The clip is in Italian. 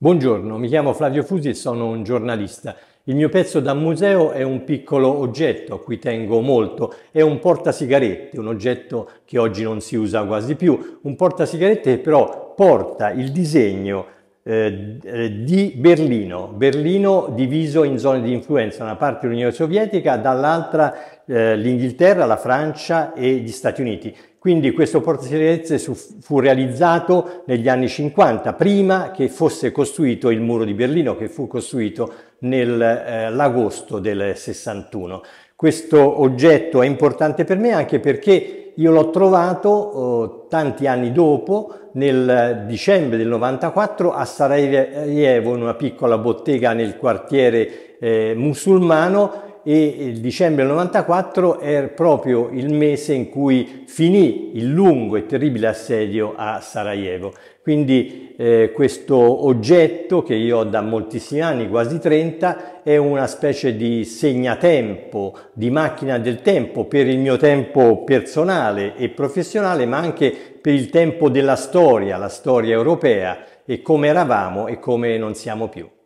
Buongiorno, mi chiamo Flavio Fusi e sono un giornalista. Il mio pezzo da museo è un piccolo oggetto a cui tengo molto, è un portasigarette, un oggetto che oggi non si usa quasi più, un portasigarette che però porta il disegno eh, eh, di Berlino, Berlino diviso in zone di influenza, una parte l'Unione Sovietica, dall'altra eh, l'Inghilterra, la Francia e gli Stati Uniti. Quindi questo porto sicurezze fu realizzato negli anni 50, prima che fosse costruito il muro di Berlino, che fu costruito nell'agosto eh, del 61. Questo oggetto è importante per me anche perché io l'ho trovato eh, tanti anni dopo, nel dicembre del 94, a Sarajevo, in una piccola bottega nel quartiere eh, musulmano, e il dicembre 94 è proprio il mese in cui finì il lungo e terribile assedio a Sarajevo. Quindi eh, questo oggetto che io ho da moltissimi anni, quasi 30, è una specie di segnatempo, di macchina del tempo per il mio tempo personale e professionale, ma anche per il tempo della storia, la storia europea e come eravamo e come non siamo più.